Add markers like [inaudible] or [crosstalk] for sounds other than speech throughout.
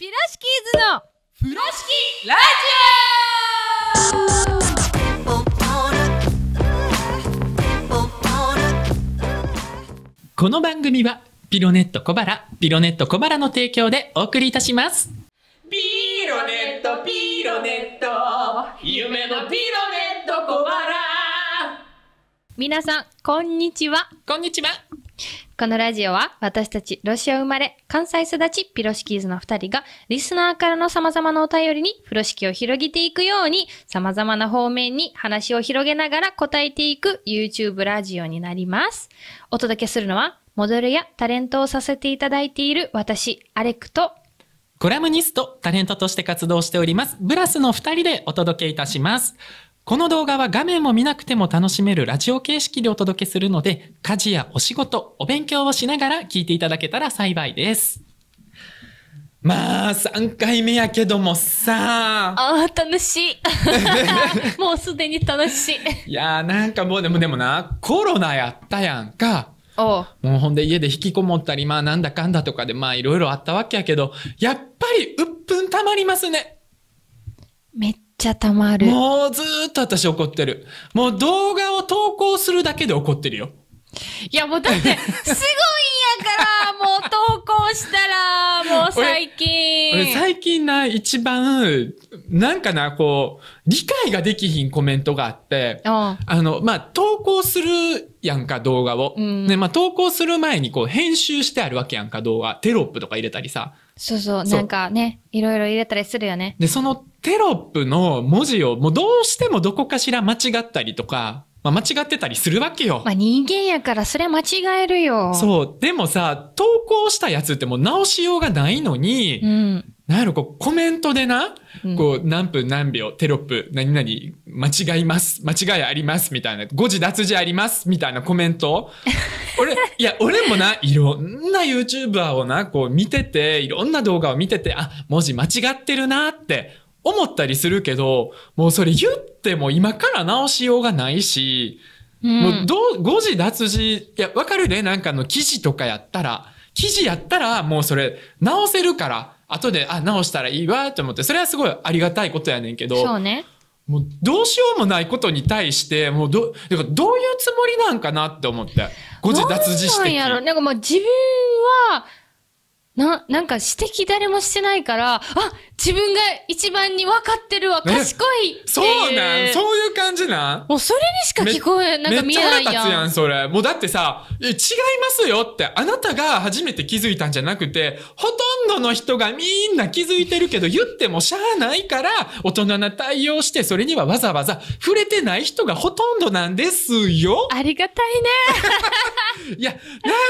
ピラシキーズの風呂敷ラジオこの番組はピロネット小原ピロネット小原の提供でお送りいたします。ピロネット、ピロネット、夢のピロネット小腹。皆さんこんにちはこんにちは。このラジオは私たちロシア生まれ、関西育ち、ピロシキーズの二人がリスナーからの様々なお便りに風呂敷を広げていくように様々な方面に話を広げながら答えていく YouTube ラジオになります。お届けするのはモデルやタレントをさせていただいている私、アレクとコラムニスト、タレントとして活動しております、ブラスの二人でお届けいたします。この動画は画面も見なくても楽しめるラジオ形式でお届けするので、家事やお仕事、お勉強をしながら聞いていただけたら幸いです。まあ、3回目やけどもさあ。ああ、楽しい。[laughs] もうすでに楽しい。いやー、なんかもうでもでもな、コロナやったやんか。おもうほんで家で引きこもったり、まあなんだかんだとかで、まあいろいろあったわけやけど、やっぱり鬱憤たまりますね。めっちゃたまる。もうずーっと私怒ってる。もう動画を投稿するだけで怒ってるよ。いやもうだって、[laughs] すごいんやから、もう投稿したら、もう最近。俺最近な、一番、なんかな、こう、理解ができひんコメントがあって、あの、まあ、投稿するやんか、動画を。うん、で、まあ、投稿する前にこう、編集してあるわけやんか、動画。テロップとか入れたりさ。そうそう、そうなんかね、いろいろ入れたりするよね。で、そのテロップの文字をもうどうしてもどこかしら間違ったりとか、まあ、間違ってたりするわけよ。まあ、人間やからそれ間違えるよ。そう。でもさ、投稿したやつってもう直しようがないのに、うん、なんやろ、こう、コメントでな、うん、こう、何分何秒、テロップ、何々、間違います、間違いあります、みたいな、誤字脱字あります、みたいなコメント。[laughs] 俺、いや、俺もな、いろんな YouTuber をな、こう見てて、いろんな動画を見てて、あ、文字間違ってるなって思ったりするけど、もうそれ言っても今から直しようがないし、うん、もうどう、脱字、いや、わかるねなんかの記事とかやったら、記事やったらもうそれ直せるから、後で、あ、直したらいいわと思って、それはすごいありがたいことやねんけど。そうね。もうどうしようもないことに対して、もうど、だからどういうつもりなんかなって思って。5時脱字して。なんやろなんかも自分は、な、なんか指摘誰もしてないから、あ自分が一番に分かってるわ、賢いそうなんそういう感じなんもうそれにしか聞こえ、なんか見えないやん。めっちゃ腹立つやん、それ。もうだってさ、違いますよって、あなたが初めて気づいたんじゃなくて、ほとんどの人がみんな気づいてるけど、言ってもしゃあないから、大人な対応して、それにはわざわざ触れてない人がほとんどなんですよ。ありがたいね。[laughs] いや、なん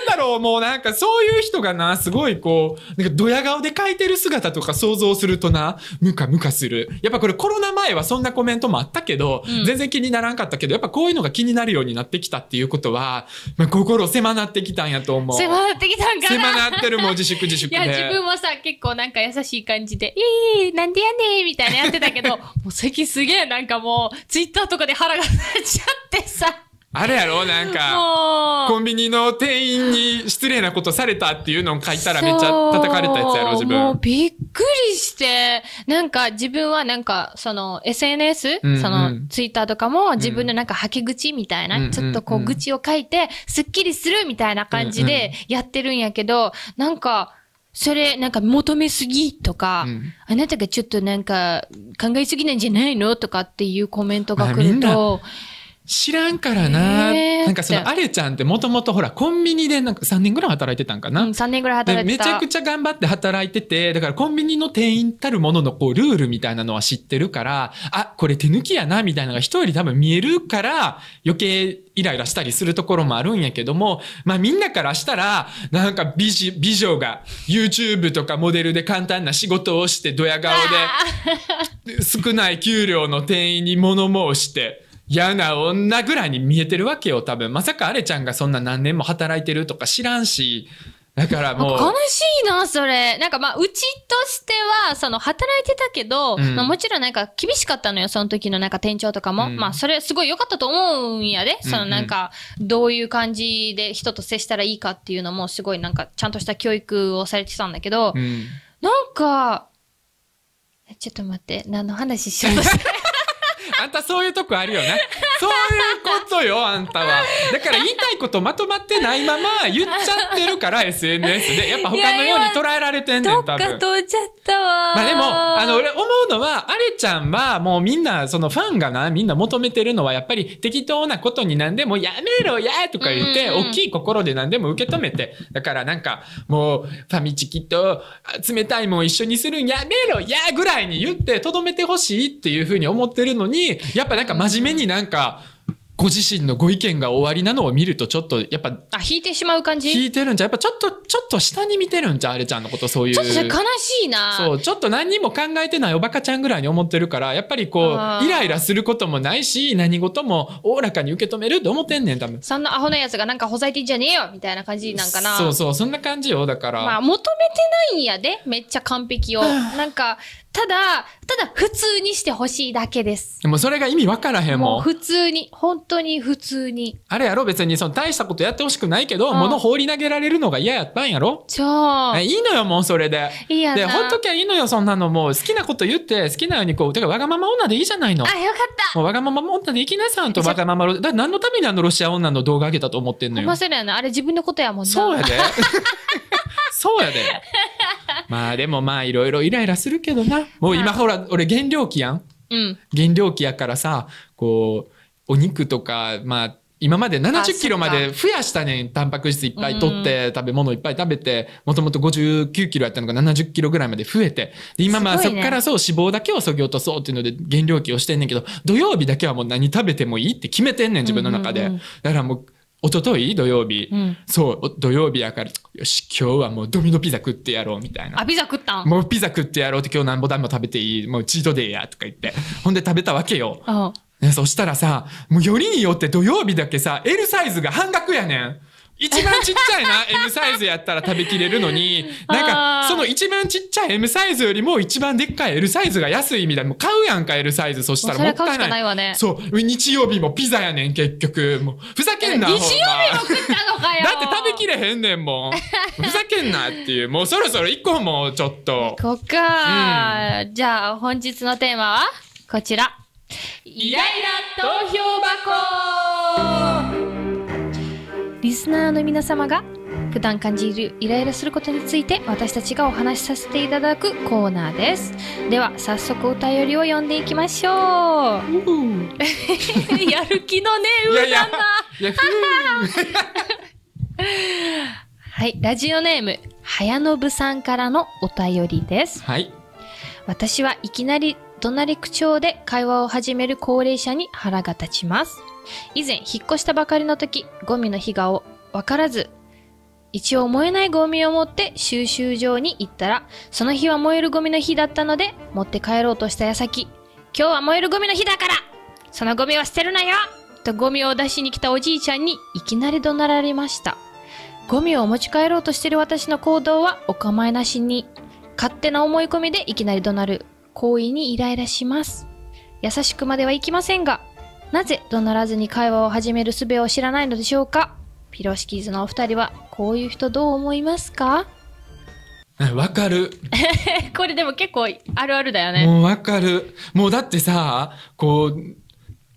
だろう、もうなんかそういう人がな、すごいこう、なんかドヤ顔で書いてる姿とか想像するとな、ムカムカする。やっぱこれコロナ前はそんなコメントもあったけど、うん、全然気にならんかったけど、やっぱこういうのが気になるようになってきたっていうことは、まあ、心狭なってきたんやと思う。狭なってきたんかな狭なってるも自粛自粛で。いや、自分もさ、結構なんか優しい感じで、えい、なんでやねんみたいなやってたけど、[laughs] もう最近すげえなんかもう、ツイッターとかで腹が立っちゃってさ。あれやろなんか、コンビニの店員に失礼なことされたっていうのを書いたらめっちゃ叩かれたやつやろ自分。もうびっくりして、なんか自分はなんか、その SNS、うんうん、そのツイッターとかも自分のなんか吐き口みたいな、うん、ちょっとこう愚痴を書いて、スッキリするみたいな感じでやってるんやけど、うんうん、なんか、それ、なんか求めすぎとか、うん、あなたがちょっとなんか考えすぎなんじゃないのとかっていうコメントが来ると、まあ知らんからな。なんかそのアレちゃんってもともとほら、コンビニでなんか3年ぐらい働いてたんかな。うん、3年ぐらい働いてた。めちゃくちゃ頑張って働いてて、だからコンビニの店員たるもののこうルールみたいなのは知ってるから、あ、これ手抜きやな、みたいなのが人より多分見えるから、余計イライラしたりするところもあるんやけども、まあみんなからしたら、なんか美美女が YouTube とかモデルで簡単な仕事をしてドヤ顔で、少ない給料の店員に物申して、嫌な女ぐらいに見えてるわけよ、多分。まさかアレちゃんがそんな何年も働いてるとか知らんし、だからもう。悲しいな、それ。なんかまあ、うちとしては、その、働いてたけど、うん、まあもちろんなんか厳しかったのよ、その時のなんか店長とかも。うん、まあ、それすごい良かったと思うんやで、そのなんか、どういう感じで人と接したらいいかっていうのも、すごいなんか、ちゃんとした教育をされてたんだけど、うん、なんか、ちょっと待って、何の話しようとして。あんたそういうとこあるよな。そういうことよ、あんたは。だから言いたいことまとまってないまま言っちゃってるから、SNS で。やっぱ他のように捉えられてんねん、多分。どっか通っちゃったわ。まあでも、あの、俺思うのは、アレちゃんはもうみんな、そのファンがな、みんな求めてるのは、やっぱり適当なことに何でもやめろやとか言って、大きい心で何でも受け止めて。だからなんか、もう、ファミチキと冷たいもん一緒にするんやめろやぐらいに言って、とどめてほしいっていうふうに思ってるのに、に、やっぱなんか真面目になんか、ご自身のご意見が終わりなのを見るとちょっとやっぱあ引いてしまう感じ引いてるんじゃやっぱちょっとちょっと下に見てるんじゃあれちゃんのことそういうちょっと悲しいなそうちょっと何にも考えてないおバカちゃんぐらいに思ってるからやっぱりこうイライラすることもないし何事もおおらかに受け止めるって思ってんねん多分そんなアホなやつがなんかほざいてんじゃねえよみたいな感じなんかなそうそうそんな感じよだからまあ求めてないんやでめっちゃ完璧をなんかただ、ただ普通にしてほしいだけです。でもそれが意味わからへんもん。も普通に、本当に普通に。あれやろ別にその大したことやってほしくないけど、うん、物放り投げられるのが嫌やったんやろちょいいのよもうそれで。いいやな。で、ほっときゃいいのよそんなのもう好きなこと言って好きなようにこう、てかわがまま女でいいじゃないの。あ、よかった。もうわがまま女でいきなさんとわがまま、だ何のためにあのロシア女の動画上げたと思ってんのよ。ません、やな。あれ自分のことやもんな。そうやで。[laughs] そうやで。[laughs] まあでもまあいろいろイライラするけどな。もう今ほら、俺減量期やん。うん。減量期やからさ、こう、お肉とか、まあ、今まで70キロまで増やしたねん。タンパク質いっぱい取って、食べ物いっぱい食べて、もともと59キロやったのが70キロぐらいまで増えて。で、今まあそっからそう脂肪だけを削ぎ落とそうっていうので減量期をしてんねんけど、土曜日だけはもう何食べてもいいって決めてんねん、自分の中で。だからもう、一昨日土曜日、うん、そう土曜日やからよし今日はもうドミノピザ食ってやろうみたいなあピザ食ったんもうピザ食ってやろうって今日なんぼだんも食べていいもうチートデイやとか言ってほんで食べたわけよ、ね、そしたらさもうよりによって土曜日だけさ L サイズが半額やねん一番ちっちゃいな [laughs] M サイズやったら食べきれるのになんかその一番ちっちゃい M サイズよりも一番でっかい L サイズが安いみたいなもう買うやんか L サイズそしたらもったいない、ね、そう日曜日もピザやねん結局もうふざけんな日曜日も食ったのかよだって食べきれへんねんもん [laughs] ふざけんなっていうもうそろそろ行こうもうちょっとこっか、うん、じゃあ本日のテーマはこちらイライラ投票箱リスナーの皆様が普段感じるイライラすることについて私たちがお話しさせていただくコーナーですでは早速お便りを読んでいきましょう [laughs] やる気のねうーんだ [laughs] はいラジオネーム早信さんからのお便りですはい私はいきなり怒鳴り口調で会話を始める高齢者に腹が立ちます以前、引っ越したばかりの時、ゴミの日が分からず、一応燃えないゴミを持って収集場に行ったら、その日は燃えるゴミの日だったので、持って帰ろうとした矢先、今日は燃えるゴミの日だからそのゴミは捨てるなよとゴミを出しに来たおじいちゃんにいきなり怒鳴られました。ゴミを持ち帰ろうとしてる私の行動はお構いなしに、勝手な思い込みでいきなり怒鳴る行為にイライラします。優しくまではいきませんが、なぜ怒鳴らずに会話を始める術を知らないのでしょうかピロシキーズのお二人はこういう人どう思いますかわかる。[laughs] これでも結構あるあるだよね。もうわかる。もうだってさ、こう、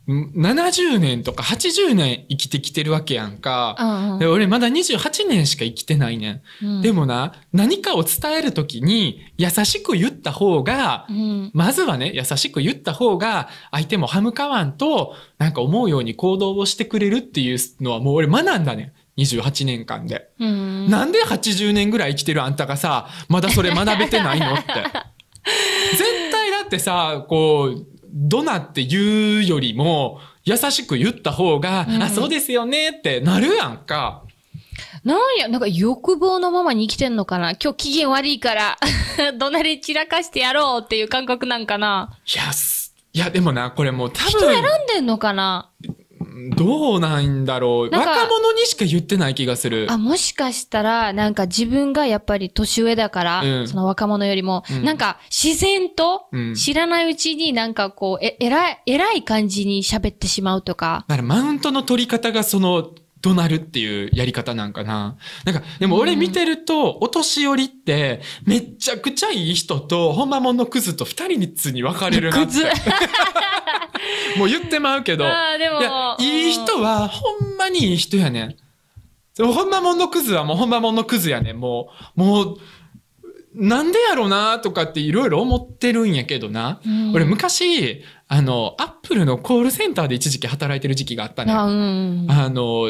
70年とか80年生きてきてるわけやんか。俺まだ28年しか生きてないねん。うん、でもな、何かを伝えるときに優しく言った方が、うん、まずはね、優しく言った方が相手も歯向かわんと、なんか思うように行動をしてくれるっていうのはもう俺学んだねん。28年間で。うん、なんで80年ぐらい生きてるあんたがさ、まだそれ学べてないのって。[laughs] 絶対だってさ、こう、どなって言うよりも、優しく言った方が、うん、あ、そうですよねってなるやんか。なんや、なんか欲望のままに生きてんのかな今日機嫌悪いから [laughs] 怒鳴り散らかしてやろうっていう感覚なんかな。いや、いや、でもな、これもう多分。人選んでんのかなどうなんだろう若者にしか言ってない気がするあもしかしたらなんか自分がやっぱり年上だから、うん、その若者よりも、うん、なんか自然と知らないうちになんかこうええらいえらい感じに喋ってしまうとかだからマウントの取り方がその怒鳴るっていうやり方なんかな。なんか、でも俺見てると、お年寄りって、めっちゃくちゃいい人と、ほんまもんのクズと二人につに分かれるなって。クズ [laughs] もう言ってまうけど。あでもいいい人は、ほんまにいい人やねん。ほんまもんのクズはもうほんまもんのクズやねん。もう、もう、なんでやろなとかっていろいろ思ってるんやけどな、うん、俺昔あのアップルのコールセンターで一時期働いてる時期があったね、あ、うん、の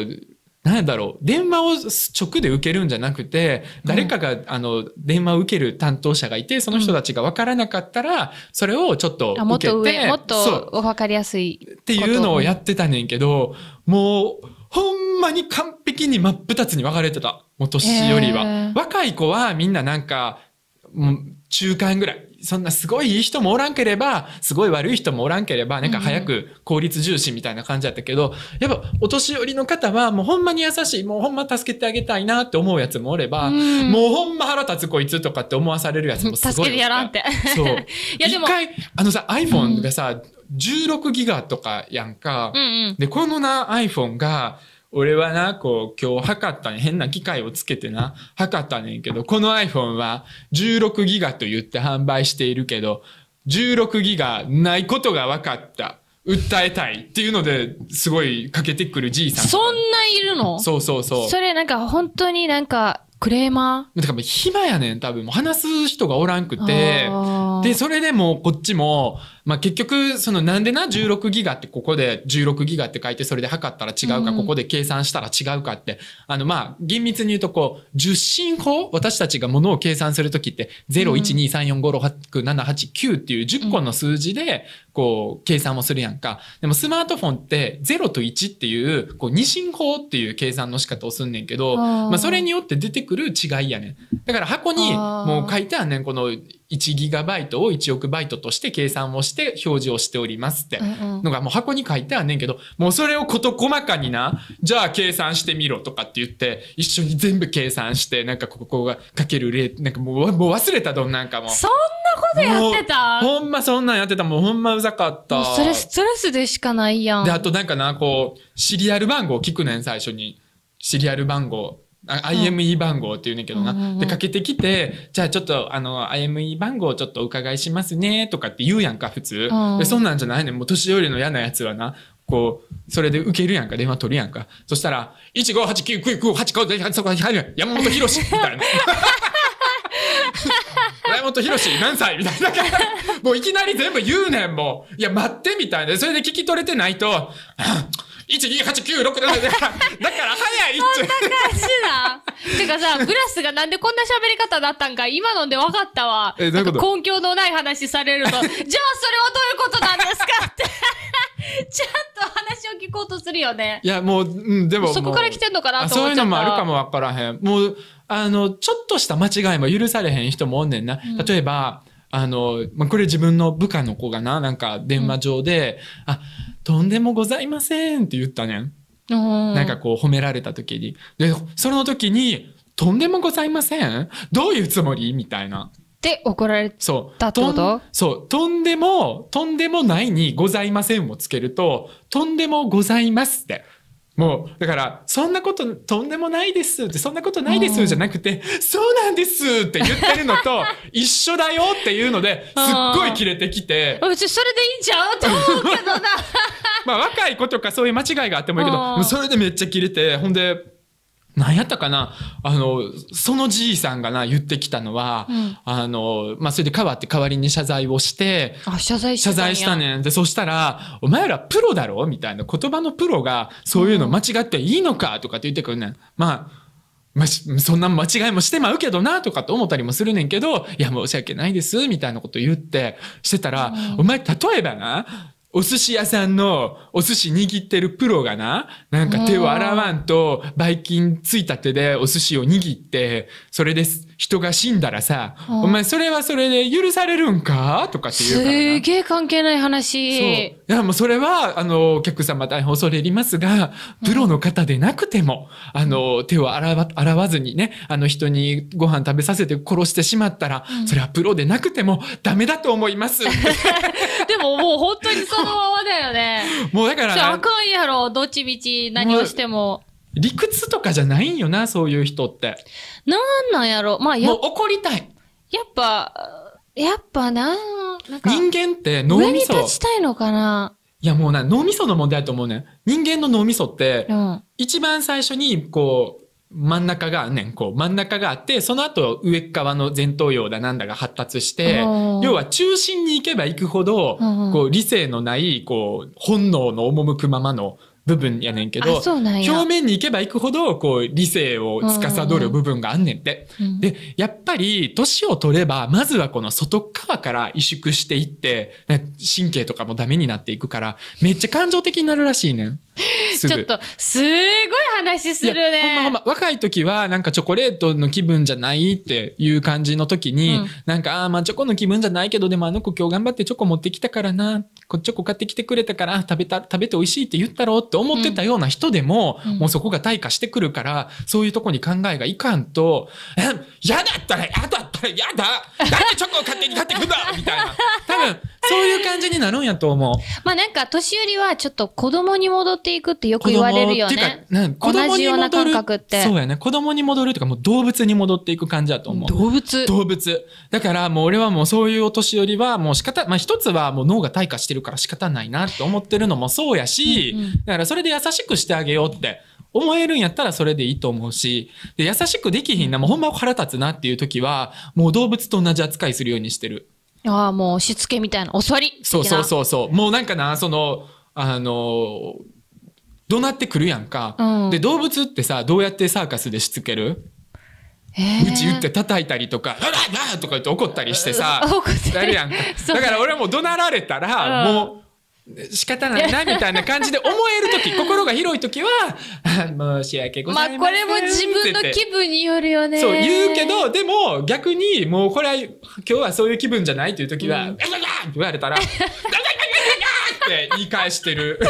なんだろう電話を直で受けるんじゃなくて誰かが、うん、あの電話を受ける担当者がいてその人たちが分からなかったらそれをちょっと受けてもっと分かりやすいっていうのをやってたねんけどもうほんまに完璧に真っ二つに分かれてた。お年寄りは、えー。若い子はみんななんか、もう中間ぐらい。そんなすごいいい人もおらんければ、すごい悪い人もおらんければ、なんか早く効率重視みたいな感じだったけど、やっぱお年寄りの方はもうほんまに優しい、もうほんま助けてあげたいなって思うやつもおれば、もうほんま腹立つこいつとかって思わされるやつもすごい。[laughs] 助けてやらんって。そう。[laughs] いやでも。一回、あのさ、iPhone がさ、16ギガとかやんか、で、このな iPhone が、俺はな、こう、今日測ったね、変な機械をつけてな、測ったねんけど、この iPhone は16ギガと言って販売しているけど、16ギガないことが分かった。訴えたいっていうので、すごいかけてくるじいさん。そんないるのそうそうそう。それなんか本当になんか、クレーマーだから暇やねん、多分。話す人がおらんくて。で、それでもこっちも、まあ、結局そのなんでな16ギガってここで16ギガって書いてそれで測ったら違うかここで計算したら違うかってあのまあ厳密に言うとこう10進法私たちがものを計算する時って012345678っていう10個の数字でこう計算をするやんかでもスマートフォンって0と1っていうこう2進法っていう計算の仕方をすんねんけどまあそれによって出てくる違いやねんだから箱にもう書いてあんねんこの1ギガバイトを1億バイトとして計算をして表示をしておりますってのがもう箱に書いてあんねんけど、もうそれを事細かにな、じゃあ計算してみろとかって言って、一緒に全部計算して、なんかここがかける例、なんかもうもう忘れたどんなんかも。そんなことやってたほんまそんなんやってた。もうほんまうざかった。それストレスでしかないやん。で、あとなんかな、こう、シリアル番号聞くねん、最初に。シリアル番号。IME 番号って言うねんけどな、うんで、かけてきて、じゃあちょっと、あの、IME 番号ちょっとお伺いしますね、とかって言うやんか、普通。うん、でそんなんじゃないねん。もう年寄りの嫌なやつはな、こう、それで受けるやんか、電話取るやんか。そしたら、158998989山本博士みたいな。[laughs] 山本博士何歳みたいな。もういきなり全部言うねん、もう。いや、待ってみたいな。それで聞き取れてないと、一二八九六だからだから早いっつそんな感じな [laughs] てかさグラスがなんでこんな喋り方だったんか今ので分かったわえどういうこと根拠のない話されると [laughs] じゃあそれはどういうことなんですかって [laughs] ちゃんと話を聞こうとするよねいやもう、うん、でもそこから来てんのかなと思っちゃったそういうのもあるかも分からへんもうあのちょっとした間違いも許されへん人もおんねんな、うん例えばあの、まあ、これ自分の部下の子がな、なんか電話上で、うん、あ、とんでもございませんって言ったねん。なんかこう褒められた時に。で、その時に、とんでもございませんどういうつもりみたいな。で怒られたってことそうとんでもとんでもないに「ございません」をつけると「とんでもございます」ってもうだからそんなこととんでもないですってそんなことないですじゃなくてそうなんですって言ってるのと一緒だよっていうのですっごいキレてきてうちそれでいいんちゃうと思うけどな [laughs] まあ若い子とかそういう間違いがあってもいいけどそれでめっちゃキレてほんで何やったかなあの、そのじいさんがな、言ってきたのは、うん、あの、まあ、それで変わって代わりに謝罪をして、あ、謝罪した謝罪したねん。で、そしたら、お前らプロだろみたいな言葉のプロが、そういうの間違っていいのかとかって言ってくるねん。まあ、まそんな間違いもしてまうけどな、とかと思ったりもするねんけど、いや、申し訳ないです、みたいなこと言って、してたら、うん、お前、例えばな、お寿司屋さんのお寿司握ってるプロがな、なんか手を洗わんと、ばい菌ついた手でお寿司を握って、それです。人が死んだらさ、お前それはそれで許されるんかとかっていうからすげえ関係ない話。そう。いやもうそれは、あの、お客様大変恐れ入りますが、プロの方でなくても、あの、手を洗わ洗わずにね、あの人にご飯食べさせて殺してしまったら、それはプロでなくてもダメだと思います。[laughs] ももう本当にそのままだよね。もうだから。あかんやろ、どっちみち何をしても。理屈とかじゃないんよな、そういう人って。なんなんやろ。まあ、やもう怒りたい。やっぱ、やっぱな、なんか。人間って脳みそ。上に立ちたいのかないやもうな、脳みその問題だと思うね。人間の脳みそって、うん、一番最初に、こう、真ん中がね、こう真ん中があって、その後上側の前頭葉だなんだが発達して、要は中心に行けば行くほど、こう理性のない、こう本能の赴くままの部分やねんけど、表面に行けば行くほど、こう理性を司る部分があんねんって。で、やっぱり年を取れば、まずはこの外側から萎縮していって、神経とかもダメになっていくから、めっちゃ感情的になるらしいねん。ちょっと、すごい話するね。ほんまほんま、若い時はなんかチョコレートの気分じゃないっていう感じの時に、うん、なんか、ああ、まあチョコの気分じゃないけど、でもあの子今日頑張ってチョコ持ってきたからな、こチョコ買ってきてくれたから、食べた、食べて美味しいって言ったろうって思ってたような人でも、うん、もうそこが退化してくるから、そういうとこに考えがいかんと、え、嫌だったらやだったら嫌だでチョコを勝手に買ってくんだみたいな。多分、そういう感じになるんやと思う。まあなんか、年寄りはちょっと子供に戻っていくってよく言われるよね。子供同じような感覚って。そうやね。子供に戻るとか、もう動物に戻っていく感じやと思う。動物動物。だからもう俺はもうそういうお年寄りはもう仕方、まあ一つはもう脳が退化してるから仕方ないなって思ってるのもそうやし、うんうん、だからそれで優しくしてあげようって。思えるんやったらそれでいいと思うし、で、優しくできひんな、もうほんま腹立つなっていう時は、もう動物と同じ扱いするようにしてる。ああ、もうしつけみたいな、お座りそうそうそうそう。もうなんかな、その、あの、怒鳴ってくるやんか、うん、で、動物ってさ、どうやってサーカスでしつけるうち打って叩いたりとか、あらあらとか言って怒ったりしてさ、[laughs] 怒やるやんか。[laughs] だから俺も怒鳴られたら、もう、仕方ないなみたいな感じで思える時 [laughs] 心が広い時は [laughs] 申し訳ございませんまあこれも自分の気分によるよねそう言うけどでも逆にもうこれは今日はそういう気分じゃないという時は「うん、って言われたら「って言い返してる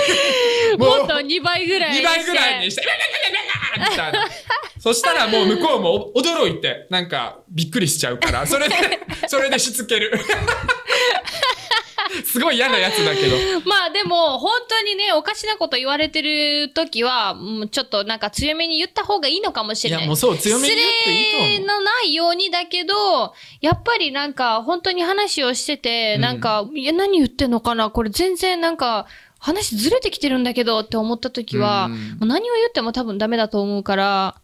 も。もっと2倍ぐらい。2倍ぐらいにして、みたいな。そしたらもう向こうも驚いて、なんかびっくりしちゃうから、それで、それでしつける。すごい嫌なやつだけど。[laughs] まあでも、本当にね、おかしなこと言われてる時は、もうちょっとなんか強めに言った方がいいのかもしれない。いや、もうそう、強めに言っていいと思う。失礼のないようにだけど、やっぱりなんか、本当に話をしてて、なんか、うん、いや、何言ってんのかなこれ全然なんか、話ずれてきてるんだけどって思った時は、うん、何を言っても多分ダメだと思うから。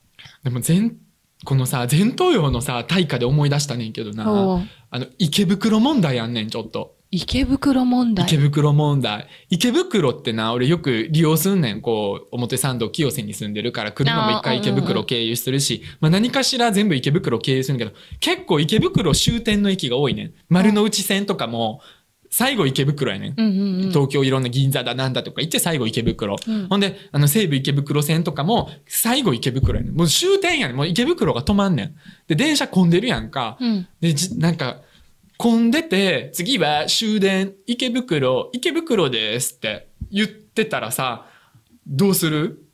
でも全、このさ、前頭葉のさ、対価で思い出したねんけどな、あの、池袋問題やんねん、ちょっと。池袋問題。池袋問題。池袋ってな、俺よく利用すんねん。こう、表参道清瀬に住んでるから、車も一回池袋経由するし、あうんうん、まあ何かしら全部池袋経由するんだけど、結構池袋終点の駅が多いねん。丸の内線とかも、最後池袋やねん東京いろんな銀座だなんだとか行って最後池袋、うん、ほんであの西武池袋線とかも最後池袋やねんもう終点やねんもう池袋が止まんねんで電車混んでるやんか、うん、でなんか混んでて、次は終電、池袋、池袋ですって言ってたらさ、どうする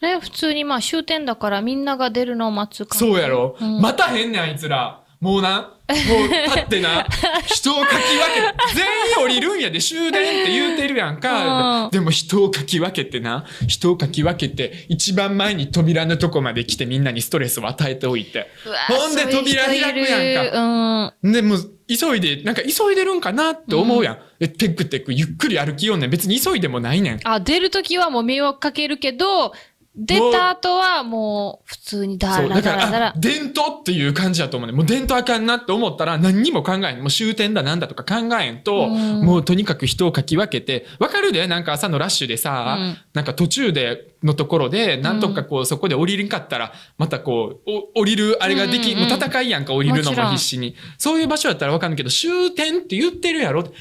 え、普通にまあ終点だからみんなが出るのを待つかそうやろ、うん、待たへんねん、あいつら。もうな、もう立ってな、人をかき分け、全員降りるんやで、終電って言うてるやんか。でも人をかき分けてな、人をかき分けて、一番前に扉のとこまで来てみんなにストレスを与えておいて。ほんで扉開くやんか。うん、で、も急いで、なんか急いでるんかなって思うやん。うん、テクテクゆっくり歩きようねん。別に急いでもないねん。あ、出るときはもう迷惑かけるけど、出た後はもう普通にだらだらだら。伝統っていう感じだと思うね。もう伝統あかんなって思ったら何にも考えん。もう終点だなんだとか考えんと、もうとにかく人をかき分けて、わかるでなんか朝のラッシュでさ、うん、なんか途中でのところで、なんとかこうそこで降りるんかったら、またこう、降りるあれができ、うんうん、もう戦いやんか降りるのも必死に。そういう場所やったらわかんないけど、終点って言ってるやろ終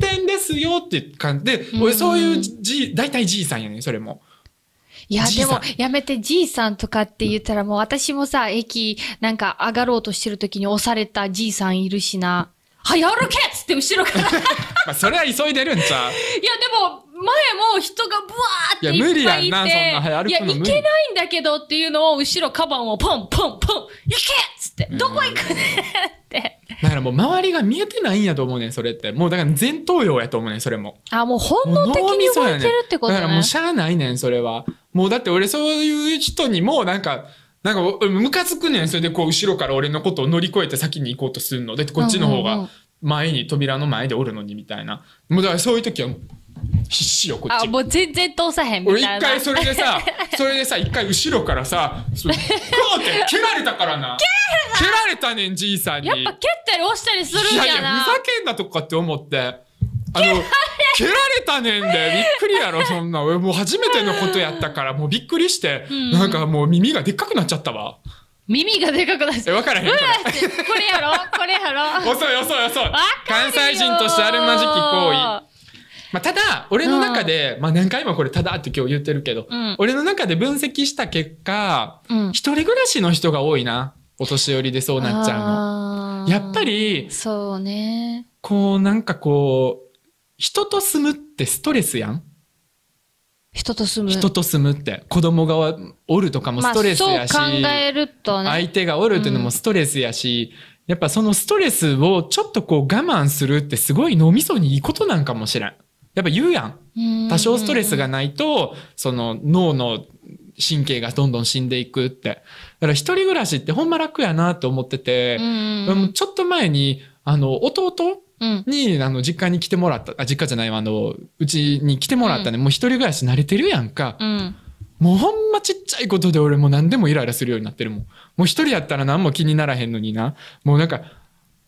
点ですよって感じで、うん、そういうじ、大体じいさんやねそれも。いや、でも、やめて、じいさんとかって言ったら、もう私もさ、駅、なんか上がろうとしてる時に押されたじいさんいるしな。早歩けっつって後ろから [laughs] まあ、それは急いでるんちゃういや、でも、前も人がブワーっていっぱいいて。いや、無理やんな、そんな早歩くのいや、行けないんだけどっていうのを、後ろカバンをポンポンポン、行けっつって、どこ行くねって。だからもう周りが見えてないんやと思うねん、それって。もうだから前頭葉やと思うねん、それも。あ、もう本能的に動いてるってことね。だからもうしゃあないねん、それは。もうだって俺そういう人にもなんか、なんか、ムカつくねん。それでこう、後ろから俺のことを乗り越えて先に行こうとするの。で、こっちの方が前に、扉の前でおるのにみたいな。もうだからそういう時は、必死よ、こっち。あ、もう全然通さへんみたいな。俺一回それでさ、[laughs] それでさ、一回後ろからさ、それ、こうって蹴られたからな。[laughs] 蹴られたねん、じいさんに。やっぱ蹴ったり押したりするんやな。いやいや、ふざけんなとかって思って。あの、蹴られたねんで、びっくりやろ、そんな。俺もう初めてのことやったから、もうびっくりして、なんかもう耳がでっかくなっちゃったわ。耳がでかくなっちゃった。わからへん。これやろこれやろ遅い遅い遅い。関西人としてあるまじき行為。まあ、ただ、俺の中で、うん、まあ何回もこれただって今日言ってるけど、うん、俺の中で分析した結果、うん、一人暮らしの人が多いな。お年寄りでそうなっちゃうの。やっぱり、そうね。こうなんかこう、人と住むってストレスやん人と住む人と住むって子供がおるとかもストレスやし、まあ、考えると、ね、相手がおるっていうのもストレスやし、うん、やっぱそのストレスをちょっとこう我慢するってすごい脳みそにいいことなんかもしれん。やっぱ言うやん。多少ストレスがないと、その脳の神経がどんどん死んでいくって。だから一人暮らしってほんま楽やなと思ってて、ちょっと前に、あの、弟に、うん、あの実家に来てもらったあ実家じゃないあのうちに来てもらったね、うん、もう一人暮らし慣れてるやんか、うん、もうほんまちっちゃいことで俺も何でもイライラするようになってるもんもう一人やったら何も気にならへんのになもうなんか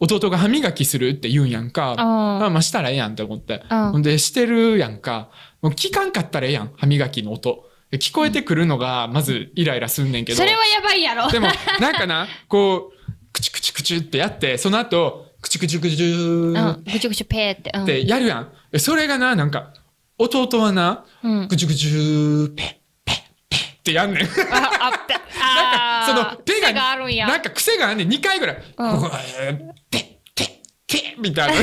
弟が歯磨きするって言うんやんか。あまあ、したらええやんって思って。ほんで、してるやんか。もう聞かんかったらええやん、歯磨きの音。聞こえてくるのが、まずイライラすんねんけど。それはやばいやろ。でも、なんかな、こう、クチクチクチってやって、その後、くちゅくちゅくちゅうん、ぐちゅぐちゅぺーって、で、やるやん。えそれがな、なんか、弟はな、うんぐちゅぐちゅぺっぺっぺってやんねん。ああっなんか、その手がなんか癖があんねん、2回ぐらい。うんここえーぺぺぺみたいな。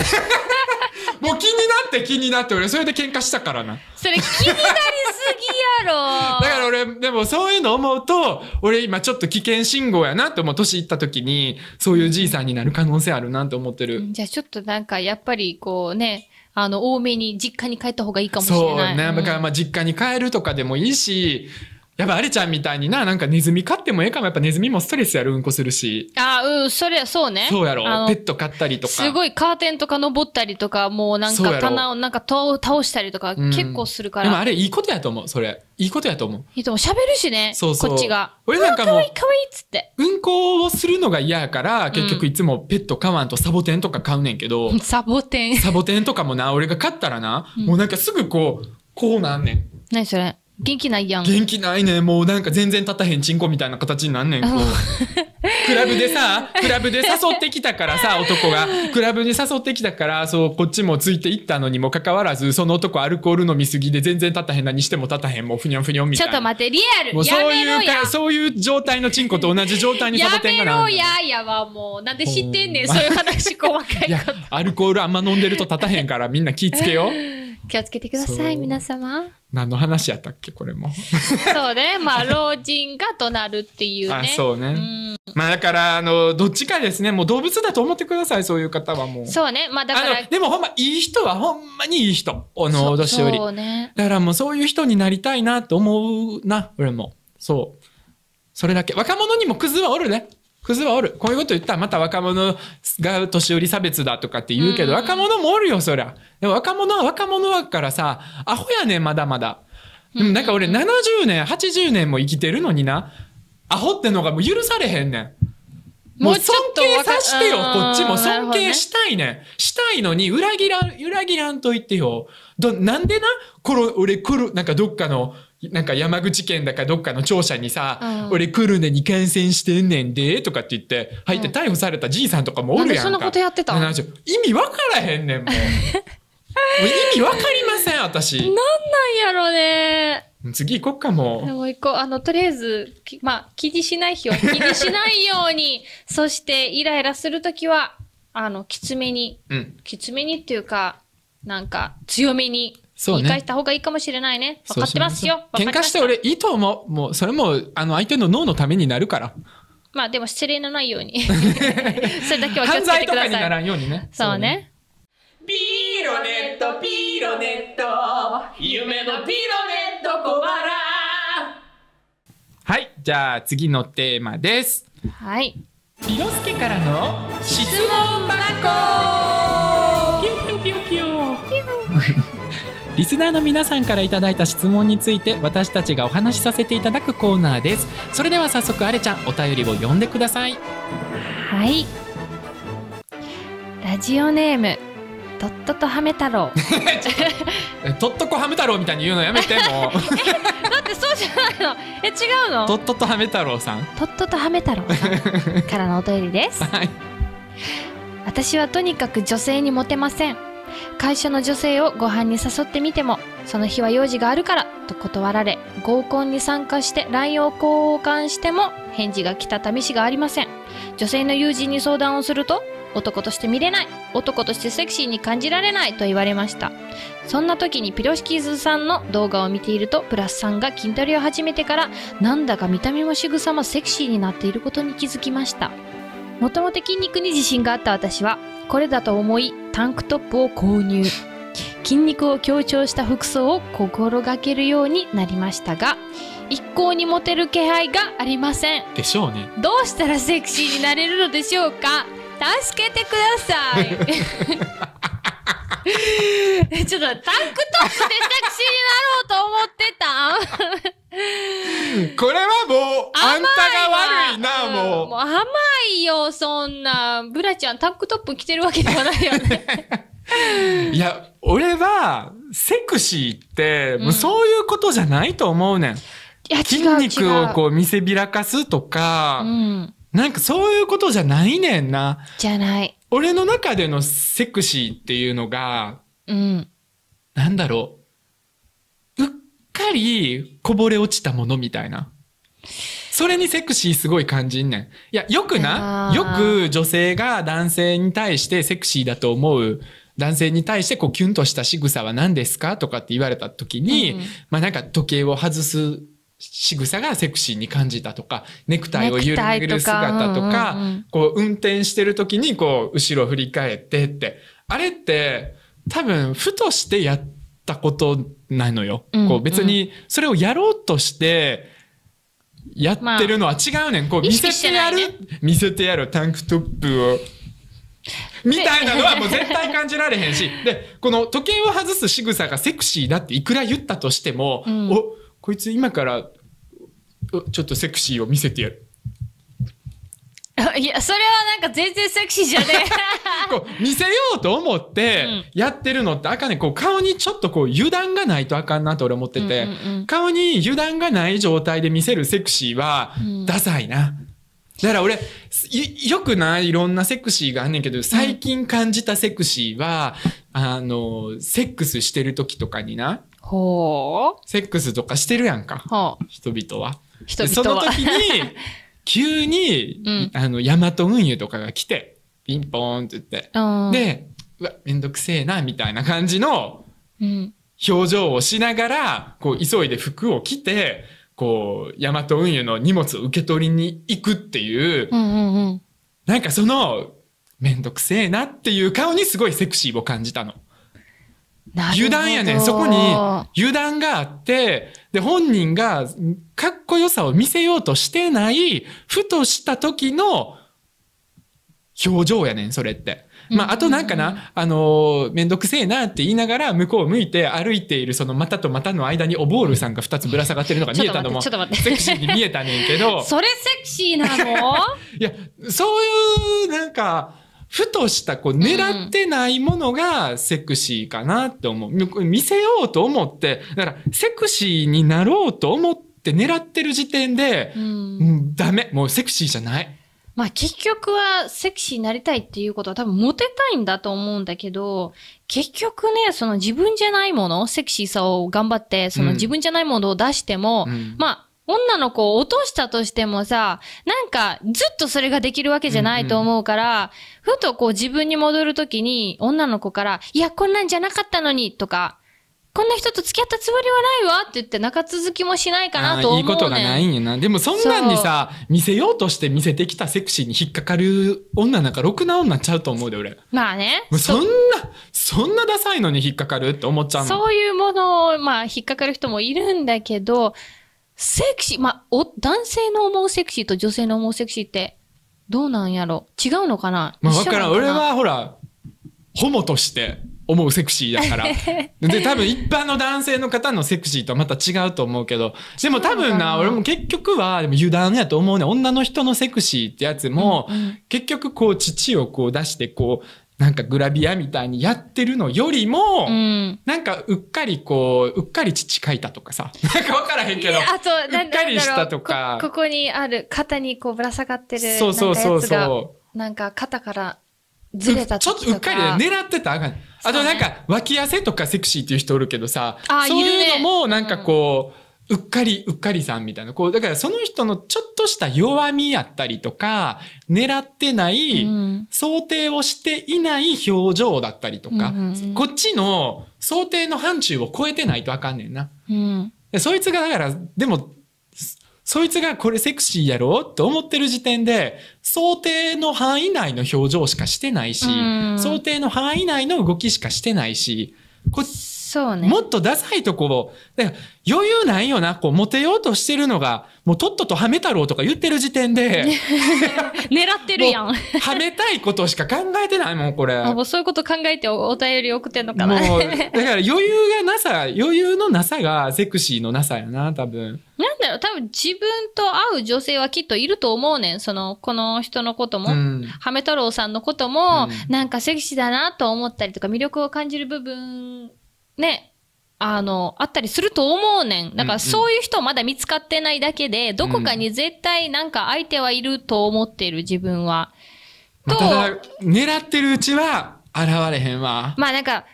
[laughs] もう気になって気になって俺、それで喧嘩したからな。それ気になるぎやろ。だから俺、でもそういうの思うと、俺今ちょっと危険信号やなって思う。年いった時に、そういうじいさんになる可能性あるなって思ってる。じゃあちょっとなんか、やっぱりこうね、あの、多めに実家に帰った方がいいかもしれない。そうね。だからまあ実家に帰るとかでもいいし、やっぱあれちゃんみたいにな、なんかネズミ飼ってもええかも。やっぱネズミもストレスやるうんこするし。ああ、うん、それ、そうね。そうやろ。ペット飼ったりとか。すごいカーテンとか登ったりとか、もうなんか棚をなんか倒したりとか、結構するから。でもあれいいことやと思う、それ。いいことやと思う。いいと思う。喋るしね。そうそう。こっちが。俺なんかもう。かわいいかわいいっつって。うんこをするのが嫌やから、結局いつもペット飼わんとサボテンとか飼うねんけど。[laughs] サボテン。サボテンとかもな、俺が飼ったらな、もうなんかすぐこう、こうなんねん。何それ元気ないやん。元気ないね。もうなんか全然立たへんチンコみたいな形になんねん、クラブでさ、クラブで誘ってきたからさ、[laughs] 男が。クラブに誘ってきたから、そう、こっちもついていったのにもかかわらず、その男アルコール飲みすぎで全然立たへん何しても立たへん、もうふにゃんふにゃんみたいな。ちょっと待って、リアルもうそういうか、そういう状態のチンコと同じ状態にさてんから。やめろややはもう、なんで知ってんねん、そういう話細かいこと。いや、アルコールあんま飲んでると立たへんから、みんな気ぃつけよう。気をつけてください、皆様。何の話やったっけ、これも。そうね。まあ、老人が怒鳴るっていうね。あ、そうね。うんまあだから、あの、どっちかですね、もう動物だと思ってください、そういう方はもう。そうね、まあだから。でもほんま、いい人はほんまにいい人、おのお年寄り。そうね。だからもうそういう人になりたいなと思うな、俺も。そう。それだけ。若者にもクズはおるね。クズはおる。こういうこと言ったらまた若者が年寄り差別だとかって言うけど、若者もおるよ、そりゃ。でも若者は若者だからさ、アホやねん、まだまだ。でもなんか俺70年、80年も生きてるのにな、アホってのがもう許されへんねん。もう尊敬さしてよ、こっちも尊敬したいねん。したいのに、裏切らん、裏切らんと言ってよ。ど、なんでなこの、俺来る、なんかどっかの、なんか山口県だかどっかの庁舎にさ、うん、俺来るねに感染してんねんで、とかって言って、入って逮捕されたじいさんとかもおるやんか。んそんなことやってた意味わからへんねん、もう。[laughs] 意味わかりません、私。なんなんやろね。次行こっかももう行こう。あの、とりあえず、まあ、気にしない日を [laughs] 気にしないように、そしてイライラするときは、あの、きつめに、うん、きつめにっていうか、なんか、強めにそうね。言い返した方がいいかもしれないね。分かってますよ。喧嘩して俺いいと思う。もう、それも、あの、相手の脳のためになるから。まあ、でも失礼のないように。[laughs] それだけは気をつけてください。犯罪とかにならんようにね。そうね。ピーロネット、ピーロネット、夢のピーロネット小腹。はい、じゃあ次のテーマです。はい。ピロスケからの質問箱リスナーの皆さんからいただいた質問について私たちがお話しさせていただくコーナーですそれでは早速あれちゃんお便りを読んでくださいはいラジオネームとっととはめ太郎 [laughs] とっとこはめ太郎みたいに言うのやめてもう [laughs] だってそうじゃないのえ違うのとっととはめ太郎さんとっととはめ太郎さんからのお便りです、[laughs] はい、私はとにかく女性にモテません会社の女性をご飯に誘ってみても、その日は用事があるからと断られ、合コンに参加して LINE を交換しても返事が来た試しがありません。女性の友人に相談をすると、男として見れない男としてセクシーに感じられないと言われましたそんな時にピロシキーズさんの動画を見ているとプラスさんが筋トレを始めてからなんだか見た目も仕草もセクシーになっていることに気づきましたもともと筋肉に自信があった私はこれだと思いタンクトップを購入筋肉を強調した服装を心がけるようになりましたが一向にモテる気配がありませんでしょうねどうしたらセクシーになれるのでしょうか助けてください [laughs] [laughs] ちょっとタンクトップでタクシーになろうと思ってた [laughs] これはもう、あんたが悪いな、もう。ん、もう甘いよ、そんな。ブラちゃんタンクトップ着てるわけではないよね。[laughs] いや、俺は、セクシーって、もうそういうことじゃないと思うねん。うん、筋肉をこう見せびらかすとか、うん、なんかそういうことじゃないねんな。じゃない。俺の中でのセクシーっていうのが、うん、なんだろう。うっかりこぼれ落ちたものみたいな。それにセクシーすごい感じんねん。いや、よくな、よく女性が男性に対してセクシーだと思う男性に対してこうキュンとした仕草は何ですかとかって言われた時に、うん、まあなんか時計を外す仕草がセクシーに感じたとか、ネクタイを緩める姿とか、うんうん、こう運転してる時にこう後ろ振り返ってって、あれって多分ふとしてやったことなのよ。うんうん、こう別にそれをやろうとして、やってるのは違うねん。こう見せてやる、ね、見せてやるタンクトップを。みたいなのはもう [laughs] 絶対感じられへんし。で、この時計を外す仕草がセクシーだっていくら言ったとしても、うん、おこいつ今からちょっとセクシーを見せてやる。[laughs] いや、それはなんか全然セクシーじゃねえ。[laughs] こう、見せようと思って、やってるのって、あかんね、こう、顔にちょっとこう、油断がないとあかんなと俺思ってて、うんうんうん、顔に油断がない状態で見せるセクシーは、ダサいな。うんだから俺、よくないいろんなセクシーがあんねんけど、最近感じたセクシーは、うん、あの、セックスしてる時とかにな、ほう。セックスとかしてるやんか。ほう。人々は。人々は。その時に、急に、うん、あの、ヤマト運輸とかが来て、ピンポーンって言って、で、うわ、めんどくせえな、みたいな感じの、表情をしながら、こう、急いで服を着て、こう、ヤマト運輸の荷物を受け取りに行くっていう、うんうんうん、なんかその、めんどくせえなっていう顔にすごいセクシーを感じたの。油断やねん。そこに油断があって、で、本人がかっこよさを見せようとしてない、ふとした時の表情やねん、それって。まあ、あとなんかな、あのー、めんどくせえなって言いながら、向こう向いて歩いている、その股と股の間におボールさんが二つぶら下がってるのが見えたのも、セクシーに見えたねんけど。[laughs] それセクシーなの [laughs] いや、そういう、なんか、ふとした、こう、狙ってないものがセクシーかなって思う。見せようと思って、だから、セクシーになろうと思って狙ってる時点で、うん、ダメ。もうセクシーじゃない。まあ結局はセクシーになりたいっていうことは多分モテたいんだと思うんだけど、結局ね、その自分じゃないもの、セクシーさを頑張って、その自分じゃないものを出しても、うん、まあ女の子を落としたとしてもさ、なんかずっとそれができるわけじゃないと思うから、うんうん、ふとこう自分に戻るときに女の子から、いや、こんなんじゃなかったのに、とか、こんな人と付き合ったつもりはないわって言って仲続きもしないかなと思う、ね、いいことがないんやな。でもそんなんにさ、見せようとして見せてきたセクシーに引っかかる女なんかろくな女ちゃうと思うで俺。まあね。そんな、そんなダサいのに引っかかるって思っちゃうそういうものを、まあ引っかかる人もいるんだけど、セクシー、まあ、男性の思うセクシーと女性の思うセクシーって、どうなんやろ違うのかなまあ、わからん。俺はほら、ホモとして思うセクシーだから。[laughs] で、多分一般の男性の方のセクシーとはまた違うと思うけど、でも多分な、俺も結局は、でも油断やと思うね。女の人のセクシーってやつも、うんうん、結局こう、父をこう出して、こう、なんかグラビアみたいにやってるのよりも、うん、なんかうっかりこう、うっかり父書いたとかさ、[laughs] なんかわからへんけど、あとうっかりしたとかこ。ここにある肩にこうぶら下がってるそうそうそうそう。なんか肩からずれたちょっとうっかり狙ってたあかん。あとなんか脇汗とかセクシーっていう人おるけどさ、そう、ね,、いうのもなんかこう、うんうっかり、うっかりさんみたいな、こう、だからその人のちょっとした弱みやったりとか、狙ってない、想定をしていない表情だったりとか、こっちの想定の範疇を超えてないとわかんねんな。うん、でそいつが、だから、でも、そいつがこれセクシーやろって思ってる時点で、想定の範囲内の表情しかしてないし、想定の範囲内の動きしかしてないし、こっちそうね。もっとダサいところ、余裕ないよな、こう、モテようとしてるのが、もうとっととはめ太郎とか言ってる時点で。[laughs] 狙ってるやん。はめたいことしか考えてないもん、これ。あもうそういうこと考えてお便り送ってんのかな。もう、[laughs] だから余裕がなさ、余裕のなさがセクシーのなさやな、多分。なんだろう、多分自分と会う女性はきっといると思うねん。その、この人のことも、うん、はめ太郎さんのことも、うん、なんかセクシーだなと思ったりとか、魅力を感じる部分ね、あの、あったりすると思うねん。だからそういう人まだ見つかってないだけで、どこかに絶対なんか相手はいると思ってる自分は。と、まあ、狙ってるうちは現れへんわ。まあなんか、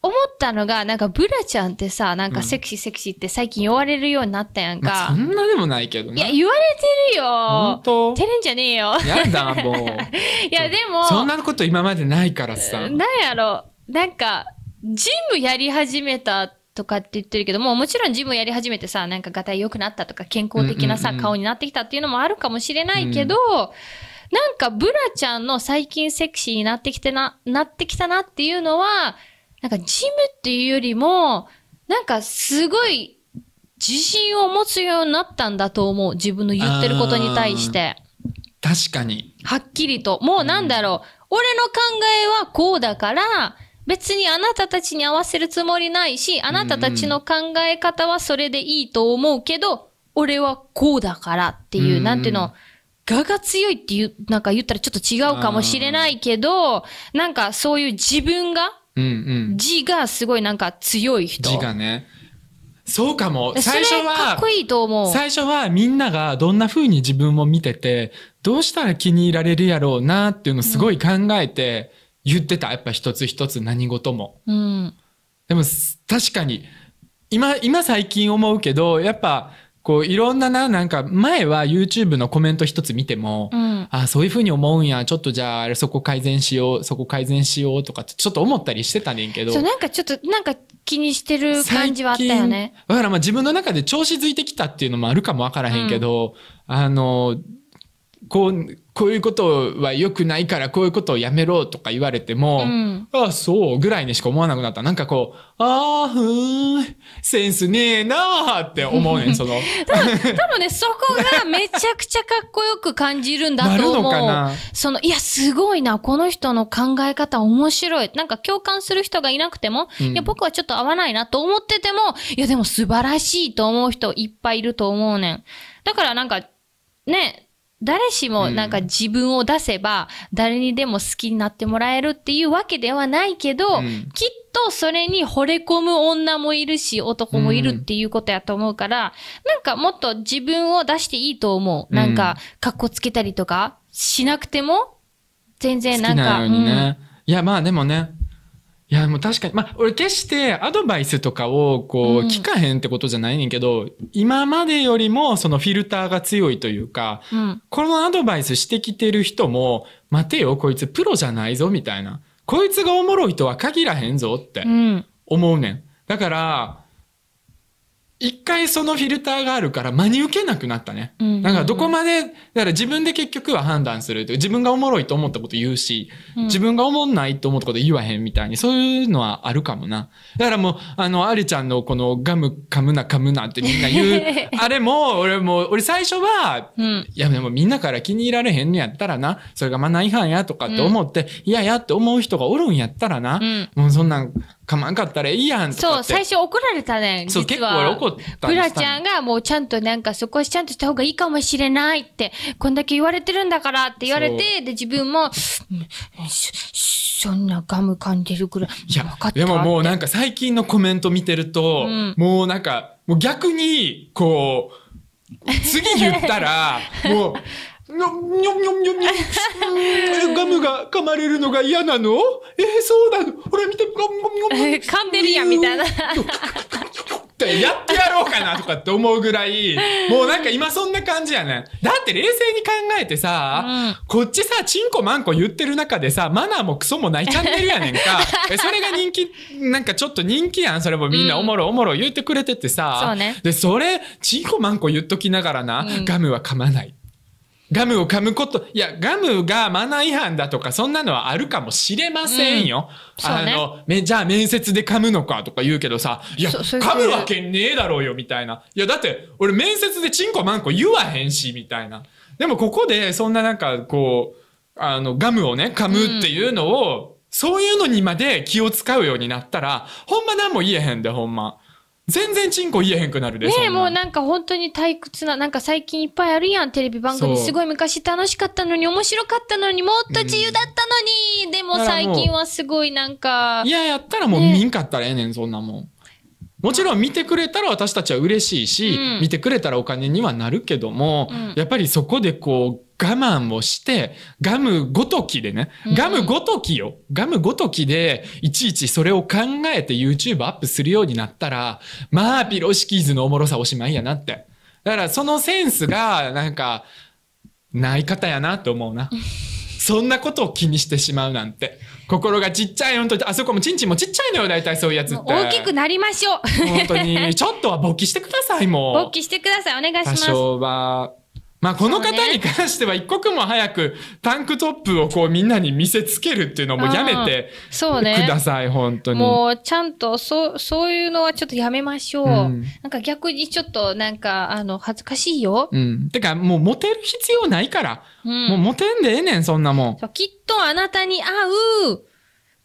思ったのが、なんかブラちゃんってさ、なんかセクシーセクシーって最近言われるようになったやんか。まあ、そんなでもないけどね。いや、言われてるよ。本当照れんじゃねえよ。やだ、もう。[laughs] いや、でも。そんなこと今までないからさ。なんやろ。なんか、ジムやり始めたとかって言ってるけども、もちろんジムやり始めてさ、なんかがたい良くなったとか、健康的なさ、うんうんうん、顔になってきたっていうのもあるかもしれないけど、うん、なんかブラちゃんの最近セクシーになってきてな、なってきたなっていうのは、なんかジムっていうよりも、なんかすごい自信を持つようになったんだと思う。自分の言ってることに対して。確かに。はっきりと。もうなんだろう、うん、俺の考えはこうだから、別にあなたたちに合わせるつもりないし、あなたたちの考え方はそれでいいと思うけど、俺はこうだからっていう、うん、なんていうの、我が強いっていう、なんか言ったらちょっと違うかもしれないけど、なんかそういう自分が、うんうん、字がすごいなんか強い人。字がね。そうかも。最初は、かっこいいと思う。最初はみんながどんな風に自分を見てて、どうしたら気に入られるやろうなっていうのをすごい考えて、言ってたやっぱ一つ一つ何事も、うん、でも確かに今今最近思うけどやっぱこういろんなななんか前は YouTube のコメント一つ見ても、うん、あそういうふうに思うんやちょっとじゃあそこ改善しようそこ改善しようとかってちょっと思ったりしてたねんけどそうなんかちょっとなんか気にしてる感じはあったよねだからまあ自分の中で調子づいてきたっていうのもあるかもわからへんけど、うん、あのこうこういうことは良くないからこういうことをやめろとか言われても、うん、ああ、そうぐらいにしか思わなくなった。なんかこう、ああ、ふーん、センスねえなあって思うねん、[laughs] その。多分、多分ね、そこがめちゃくちゃかっこよく感じるんだと思う。なるのかなその、いや、すごいな、この人の考え方面白い。なんか共感する人がいなくても、うん、いや、僕はちょっと合わないなと思ってても、いや、でも素晴らしいと思う人いっぱいいると思うねん。だからなんか、ね、誰しもなんか自分を出せば、誰にでも好きになってもらえるっていうわけではないけど、うん、きっとそれに惚れ込む女もいるし、男もいるっていうことやと思うから、うん、なんかもっと自分を出していいと思う。なんか、格好つけたりとかしなくても、全然なんか。なね、うん、いや、まあでもね、いや、もう確かに。まあ、俺決してアドバイスとかを、こう、聞かへんってことじゃないねんけど、うん、今までよりも、そのフィルターが強いというか、うん、このアドバイスしてきてる人も、待てよ、こいつプロじゃないぞ、みたいな。こいつがおもろいとは限らへんぞって、思うねん。だから、一回そのフィルターがあるから真に受けなくなったね。だからどこまで、だから自分で結局は判断するという、自分がおもろいと思ったこと言うし、うん、自分がおもんないと思ったこと言わへんみたいに、そういうのはあるかもな。だからもう、あの、アリちゃんのこのガム噛むな噛むなってみんな言う、[laughs] あれも、俺も、俺最初は、うん、いやでもみんなから気に入られへんのやったらな、それがマナー違反やとかって思って、うん、いややって思う人がおるんやったらな、もうそんなんかまんかったらいいやんそう、最初怒られたね。そう、結構怒ったプラちゃんがもうちゃんとなんかそこはちゃんとした方がいいかもしれないって、こんだけ言われてるんだからって言われて、で、自分も、そんなガム噛んでるぐらい。いや、でももうなんか最近のコメント見てると、うん、もうなんか、もう逆に、こう、次言ったら、[laughs] もう、にょにょにょにょ。[laughs] ガムが噛まれるのが嫌なのえー、そうなのほら見て、ガムガム [laughs] 噛んでるやん、みたいな。ってやってやろうかなとかって思うぐらい、[laughs] もうなんか今そんな感じやねん。だって冷静に考えてさ、うん、こっちさ、チンコマンコ言ってる中でさ、マナーもクソもないチャンネルやねんか。それが人気、なんかちょっと人気やん。それもみんなおもろおもろ言ってくれててさ。うん、そね。で、それ、チンコマンコ言っときながらな、うん、ガムは噛まない。ガムを噛むこと、いや、ガムがマナー違反だとか、そんなのはあるかもしれませんよ。うんね、あのめ、じゃあ面接で噛むのかとか言うけどさ、いや、噛むわけねえだろうよ、みたいな。いや、だって、俺面接でチンコマンコ言わへんし、みたいな。でもここで、そんななんか、こう、あの、ガムをね、噛むっていうのを、うん、そういうのにまで気を使うようになったら、ほんま何も言えへんで、ほんま。全然チンコ言えへんくなるで。ねえ、もうなんか本当に退屈な、なんか最近いっぱいあるやん、テレビ番組。すごい昔楽しかったのに、面白かったのに、もっと自由だったのに、うん、でも最近はすごいなんか。いや、やったらもう見んかったらええねん、そんなもん。もちろん見てくれたら私たちは嬉しいし、うん、見てくれたらお金にはなるけども、うん、やっぱりそこでこう我慢をして、ガムごときでね、ガムごときよ、ガムごときで、いちいちそれを考えて YouTube アップするようになったら、まあ、ピロシキーズのおもろさおしまいやなって。だからそのセンスが、なんか、ない方やなと思うな。[laughs] そんなことを気にしてしまうなんて。心がちっちゃい、本当に、あそこもちんちんもちっちゃいのよ、大体そういうやつって。大きくなりましょう。本当に、ちょっとは勃起してください、もう。勃起してください、お願いします。多少は。まあ、この方に関しては一刻も早くタンクトップをこうみんなに見せつけるっていうのもやめてそう、ね、ください、本当に。もうちゃんとそ、そういうのはちょっとやめましょう。うん、なんか逆にちょっとなんか、あの、恥ずかしいよ。うん。てかもうモテる必要ないから。うん、もうモテんでええねん、そんなもん。きっとあなたに合う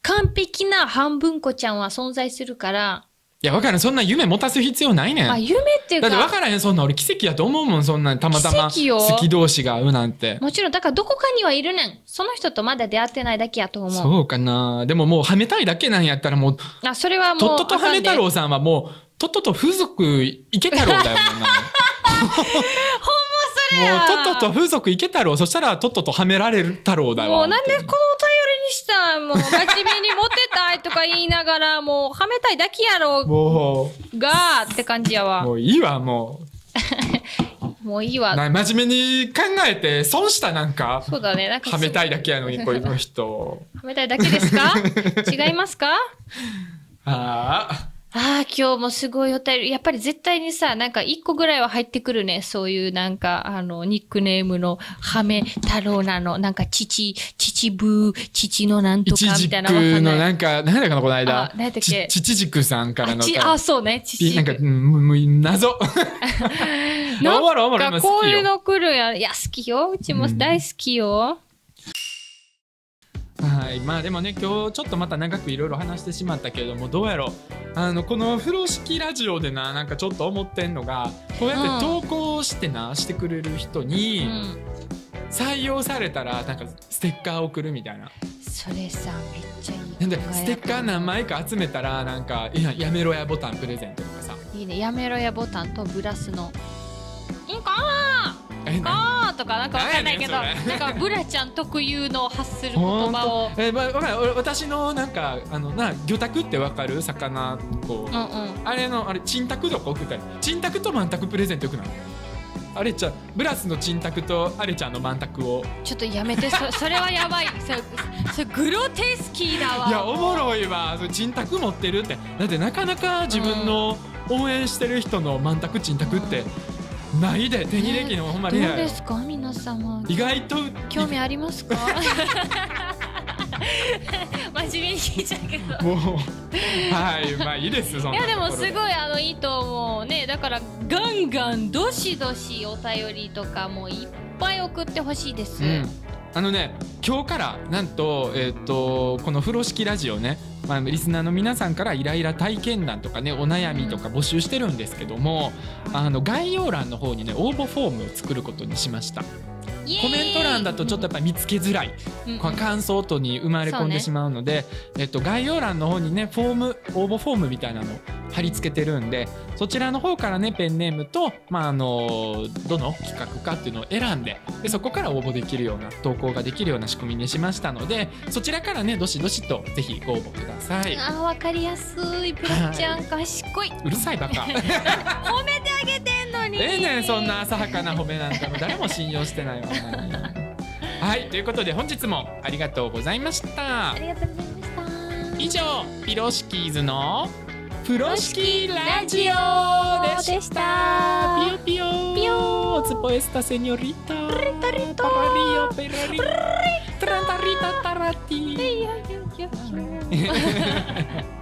完璧な半分こちゃんは存在するから、いや、わからん。そんな夢持たす必要ないねん。あ、夢っていうだかってわからへん。そんな俺奇跡やと思うもん。そんなたまたま奇跡よ好き同士が会うなんて。もちろん、だからどこかにはいるねん。その人とまだ出会ってないだけやと思う。そうかな。でももうはめたいだけなんやったらもう、あ、それはもうとっととはめ太郎さんはもう、とっとと風俗行け太郎だよ、もうなほもうとっとと風俗行けたろうそしたらとっととはめられる太郎だわもうなんでこの頼りにしたんもう真面目にモテたいとか言いながらもうはめたいだけやろもうがーって感じやわもういいわもう [laughs] もういいわ。真面目に考えて損したなんか。そうだね。なんかはめたいだけやのに、この人。[laughs] はめたいだけですか違いますか [laughs] ああ。ああ、今日もすごいお便り。やっぱり絶対にさ、なんか一個ぐらいは入ってくるね。そういうなんか、あの、ニックネームの、ハメ太郎なの、なんか、父、父ブー、父のなんとかみたいなのんなのなんか、なんだかな、この間。何だっけ父軸さんからの。ああ、そうね。父なんか、む、む、謎。[laughs] なんか、こういうの来るや。いや、好きよ。うちも大好きよ。うんいまあでもね今日ちょっとまた長くいろいろ話してしまったけれどもどうやろうあのこの風呂敷ラジオでななんかちょっと思ってんのがこうやって投稿してな、うん、してくれる人に採用されたらなんかステッカー送るみたいな。それさめっちゃいいなんでステッカー何枚か集めたらなんかややめろやボタンプレゼントとかさいいねやめろやボタンとグラスのいいかーあーとかなんかわかんないけどなんかブラちゃん特有の発する言葉を [laughs] えまあ私のなんかあのな魚拓ってわかる魚こう、うんうん、あれのあれちんたくどこ送ったりチンタとまんたくプレゼントよくないあれちゃんブラスのちんたくとアレちゃんのまんたくをちょっとやめてそ [laughs] それはやばいそそグロテスキーだわいやおもろいわちんたく持ってるってだってなかなか自分の応援してる人のまんたくちんたくって、うんないで手にできの、ほんまにどうですか皆様意外と興味ありますか [laughs] 真面目に聞いちゃうけどもうはいまあいいですよいやでもすごいあのいいと思うねだからガンガンどしどしお便りとかもいっぱい送ってほしいです、うんあのね今日からなんと,、えーと、とこの風呂敷ラジオね、まあ、リスナーの皆さんからイライラ体験談とかねお悩みとか募集してるんですけどもあの概要欄の方にね応募フォームを作ることにしました。コメント欄だとちょっとやっぱ見つけづらい、うん、感想とに生まれ込んでしまうので、ね、えっと、概要欄の方にねフォーム応募フォームみたいなの貼り付けてるんでそちらの方からねペンネームと、まあ、あのどの企画かっていうのを選んででそこから応募できるような投稿ができるような仕組みにしましたのでそちらからねどしどしとぜひご応募くださいあわかりやすいプロちゃん賢い [laughs] うるさいバカ [laughs] 褒めてあげてんのにええねんそんな浅はかな褒めなんかも誰も信用してないわ [laughs] はいということで本日もありがとうございましたありがとうございました以上ピロシキーズのプロ式ラジオでしたピヨピヨピヨつぽえスタセニョリタリタリタラリオペラリタラタリタタラティ [laughs]